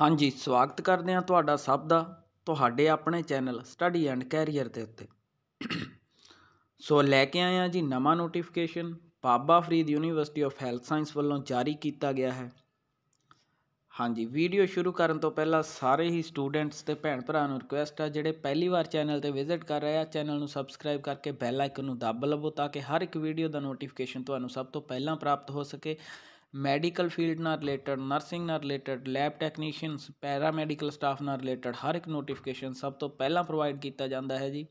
ਹਾਂਜੀ ਸਵਾਗਤ ਕਰਦੇ ਹਾਂ ਤੁਹਾਡਾ ਸਭ ਦਾ ਤੁਹਾਡੇ ਆਪਣੇ ਚੈਨਲ ਸਟੱਡੀ ਐਂਡ ਕੈਰੀਅਰ ਦੇ ਉੱਤੇ ਸੋ ਲੈ ਕੇ ਆਏ ਹਾਂ ਜੀ ਨਵਾਂ notification Baba Farid university of health science ਵੱਲੋਂ ਜਾਰੀ ਕੀਤਾ ਗਿਆ ਹੈ ਹਾਂਜੀ ਵੀਡੀਓ ਸ਼ੁਰੂ ਕਰਨ ਤੋਂ ਪਹਿਲਾਂ ਸਾਰੇ ਹੀ ਸਟੂਡੈਂਟਸ ਤੇ ਭੈਣ ਭਰਾ ਨੂੰ ਰਿਕੁਐਸਟ ਆ ਜਿਹੜੇ ਪਹਿਲੀ ਵਾਰ ਚੈਨਲ ਤੇ ਵਿਜ਼ਿਟ ਕਰ ਰਹੇ ਆ ਚੈਨਲ ਨੂੰ ਸਬਸਕ੍ਰਾਈਬ ਕਰਕੇ ਬੈਲ ਆਈਕਨ ਨੂੰ ਦੱਬ ਲਵੋ ਤਾਂ ਕਿ ਹਰ ਇੱਕ ਵੀਡੀਓ ਦਾ ਨੋਟੀਫਿਕੇਸ਼ਨ ਤੁਹਾਨੂੰ ਸਭ ਤੋਂ ਪਹਿਲਾਂ ਪ੍ਰਾਪਤ ਹੋ ਸਕੇ ਮੈਡੀਕਲ ਫੀਲਡ ਨਾਲ ਰਿਲੇਟਡ ਨਰਸਿੰਗ ਨਾਲ related lab technicians para medical staff ਨਾਲ ਰਿਲੇਟਡ ਹਰ ਇੱਕ ਨੋਟੀਫਿਕੇਸ਼ਨ ਸਭ ਤੋਂ ਪਹਿਲਾਂ ਪ੍ਰੋਵਾਈਡ ਕੀਤਾ ਜਾਂਦਾ ਹੈ ਜੀ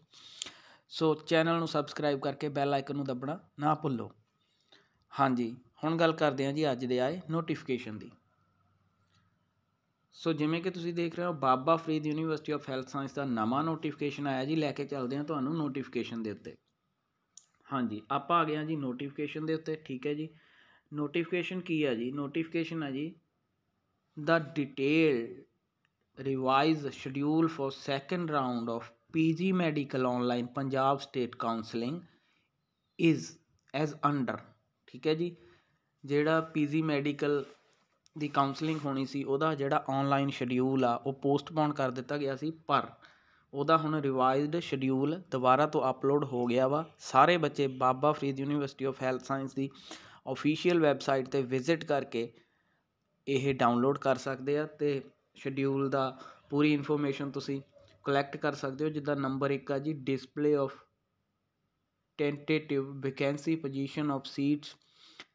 ਸੋ ਚੈਨਲ ਨੂੰ ਸਬਸਕ੍ਰਾਈਬ ਕਰਕੇ ਬੈਲ ਆਈਕਨ ਨੂੰ ਦਬਣਾ ਨਾ ਭੁੱਲੋ ਹਾਂਜੀ ਹੁਣ ਗੱਲ ਕਰਦੇ ਹਾਂ ਜੀ ਅੱਜ ਦੇ ਆਏ ਨੋਟੀਫਿਕੇਸ਼ਨ ਦੀ ਸੋ ਜਿਵੇਂ ਕਿ ਤੁਸੀਂ ਦੇਖ ਰਹੇ ਹੋ Baba Farid university of health science ਦਾ ਨਵਾਂ ਨੋਟੀਫਿਕੇਸ਼ਨ ਆਇਆ ਜੀ ਲੈ ਕੇ ਚੱਲਦੇ ਹਾਂ ਤੁਹਾਨੂੰ ਨੋਟੀਫਿਕੇਸ਼ਨ ਦੇ ਉੱਤੇ ਹਾਂਜੀ ਆਪਾਂ ਆ ਗਏ ਹਾਂ ਜੀ ਨੋਟੀਫਿਕੇਸ਼ਨ ਦੇ ਉੱਤੇ ਠੀਕ ਹੈ ਜੀ ਨੋਟੀਫਿਕੇਸ਼ਨ ਕੀ ਆ ਜੀ ਨੋਟੀਫਿਕੇਸ਼ਨ ਆ ਜੀ ਦਾ detail revise schedule for second round of PG medical online Punjab state counselling is as under ਠੀਕ ਹੈ ਜੀ ਜਿਹੜਾ ਪੀਜੀ ਮੈਡੀਕਲ ਦੀ ਕਾਉਂਸਲਿੰਗ ਹੋਣੀ ਸੀ ਉਹਦਾ ਜਿਹੜਾ ਆਨਲਾਈਨ ਸ਼ਡਿਊਲ ਆ ਉਹ ਪੋਸਟਪੋਨ ਕਰ ਦਿੱਤਾ ਗਿਆ ਸੀ ਪਰ ਉਹਦਾ ਹੁਣ ਰਿਵਾਈਜ਼ਡ ਸ਼ਡਿਊਲ ਦੁਬਾਰਾ ਤੋਂ ਅਪਲੋਡ ਹੋ ਗਿਆ ਵਾ ਸਾਰੇ ਬੱਚੇ Baba Farid university of health science ਦੀ ਆਫੀਸ਼ੀਅਲ ਵੈਬਸਾਈਟ ਤੇ ਵਿਜ਼ਿਟ ਕਰਕੇ ਇਹ ਡਾਊਨਲੋਡ ਕਰ ਸਕਦੇ ਆ ਤੇ ਸ਼ਡਿਊਲ ਦਾ ਪੂਰੀ ਇਨਫੋਰਮੇਸ਼ਨ ਤੁਸੀਂ ਕਲੈਕਟ ਕਰ ਸਕਦੇ ਹੋ ਜਿੱਦਾਂ ਨੰਬਰ 1 ਆ ਜੀ display of tentative vacancy position of seats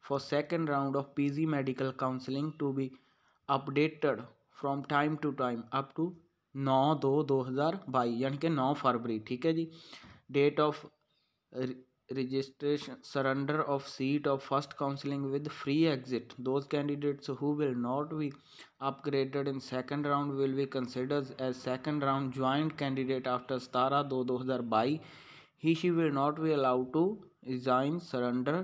for second round of PG medical counselling to be updated from time to time up to 9 2 2022 ਯਾਨੀ ਕਿ 9 ਫਰਵਰੀ ਠੀਕ ਹੈ ਜੀ date of registration surrender of seat of first counseling with free exit those candidates who will not be upgraded in second round will be considered as second round joint candidate after 17 2 2022 he she will not be allowed to resign surrender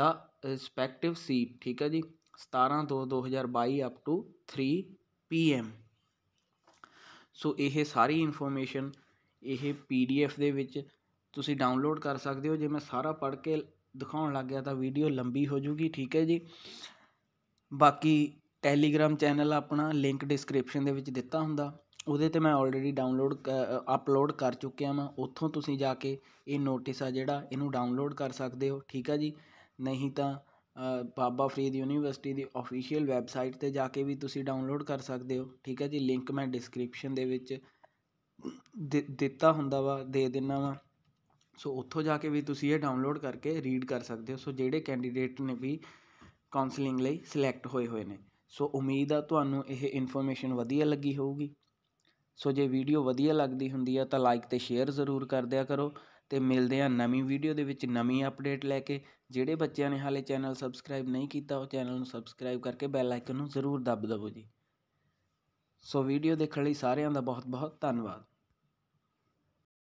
the respective seat theek hai ji 17 2 2022 up to 3 pm so eh sari information eh pdf de vich ਤੁਸੀਂ download ਕਰ ਸਕਦੇ ਹੋ ਜੇ ਮੈਂ ਸਾਰਾ ਪੜ੍ਹ ਕੇ ਦਿਖਾਉਣ ਲੱਗ ਗਿਆ ਤਾਂ ਵੀਡੀਓ ਲੰਬੀ ਹੋ ਜੂਗੀ ਠੀਕ ਹੈ ਜੀ ਬਾਕੀ ਟੈਲੀਗ੍ਰਾਮ ਚੈਨਲ ਆਪਣਾ ਲਿੰਕ ਡਿਸਕ੍ਰਿਪਸ਼ਨ ਦੇ ਵਿੱਚ ਦਿੱਤਾ ਹੁੰਦਾ ਉਹਦੇ ਤੇ ਮੈਂ ਆਲਰੇਡੀ ਡਾਊਨਲੋਡ ਅਪਲੋਡ ਕਰ ਚੁੱਕਿਆ ਮੈਂ ਉੱਥੋਂ ਤੁਸੀਂ ਜਾ ਕੇ ਇਹ ਨੋਟਿਸ ਆ ਜਿਹੜਾ ਇਹਨੂੰ ਡਾਊਨਲੋਡ ਕਰ ਸਕਦੇ ਹੋ ਠੀਕ ਹੈ ਜੀ ਨਹੀਂ ਤਾਂ ਬਾਬਾ ਫਰੀਦ ਯੂਨੀਵਰਸਿਟੀ ਦੀ ਅਫੀਸ਼ੀਅਲ ਵੈਬਸਾਈਟ ਤੇ ਜਾ ਕੇ ਵੀ ਤੁਸੀਂ ਡਾਊਨਲੋਡ ਕਰ ਸਕਦੇ ਹੋ ਠੀਕ ਹੈ ਜੀ ਲਿੰਕ ਮੈਂ ਡਿਸਕ੍ਰਿਪਸ਼ਨ ਦੇ ਵਿੱਚ ਦਿੱਤਾ ਹੁੰਦਾ ਵਾ ਦੇ ਦਿੰਨਾ ਵਾ ਸੋ ਉੱਥੋਂ ਜਾ ਕੇ ਵੀ ਤੁਸੀਂ ਇਹ ਡਾਊਨਲੋਡ ਕਰਕੇ ਰੀਡ ਕਰ ਸਕਦੇ ਹੋ ਸੋ ਜਿਹੜੇ ਕੈਂਡੀਡੇਟ ਨੇ ਵੀ ਕਾਉਂਸਲਿੰਗ ਲਈ ਸਿਲੈਕਟ ਹੋਏ ਹੋਏ ਨੇ ਸੋ ਉਮੀਦ ਆ ਤੁਹਾਨੂੰ ਇਹ ਇਨਫੋਰਮੇਸ਼ਨ ਵਧੀਆ ਲੱਗੀ ਹੋਊਗੀ ਸੋ ਜੇ ਵੀਡੀਓ ਵਧੀਆ ਲੱਗਦੀ ਹੁੰਦੀ ਆ ਤਾਂ ਲਾਈਕ ਤੇ ਸ਼ੇਅਰ ਜ਼ਰੂਰ ਕਰ ਦਿਆ ਕਰੋ ਤੇ ਮਿਲਦੇ ਆ ਨਵੀਂ ਵੀਡੀਓ ਦੇ ਵਿੱਚ ਨਵੀਂ ਅਪਡੇਟ ਲੈ ਕੇ ਜਿਹੜੇ ਬੱਚਿਆਂ ਨੇ ਹਾਲੇ ਚੈਨਲ ਸਬਸਕ੍ਰਾਈਬ ਨਹੀਂ ਕੀਤਾ ਉਹ ਚੈਨਲ ਨੂੰ ਸਬਸਕ੍ਰਾਈਬ ਕਰਕੇ ਬੈਲ ਆਈਕਨ ਨੂੰ ਜ਼ਰੂਰ ਦਬ ਦਵੋ ਜੀ ਸੋ ਵੀਡੀਓ ਦੇਖਣ ਲਈ ਸਾਰਿਆਂ ਦਾ ਬਹੁਤ ਬਹੁਤ ਧੰਨਵਾਦ